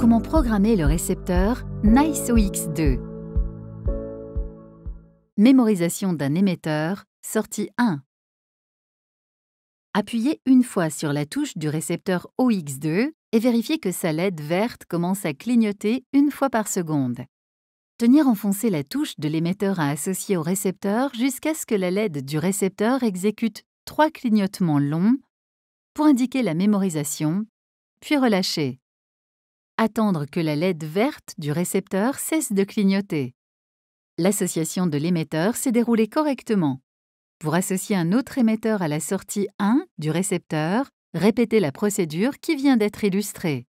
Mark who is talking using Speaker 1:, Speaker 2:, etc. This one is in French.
Speaker 1: Comment programmer le récepteur ox e 2 Mémorisation d'un émetteur, sortie 1. Appuyez une fois sur la touche du récepteur OX2 et vérifiez que sa LED verte commence à clignoter une fois par seconde. Tenir enfoncé la touche de l'émetteur à associer au récepteur jusqu'à ce que la LED du récepteur exécute trois clignotements longs pour indiquer la mémorisation, puis relâchez attendre que la LED verte du récepteur cesse de clignoter. L'association de l'émetteur s'est déroulée correctement. Pour associer un autre émetteur à la sortie 1 du récepteur, répétez la procédure qui vient d'être illustrée.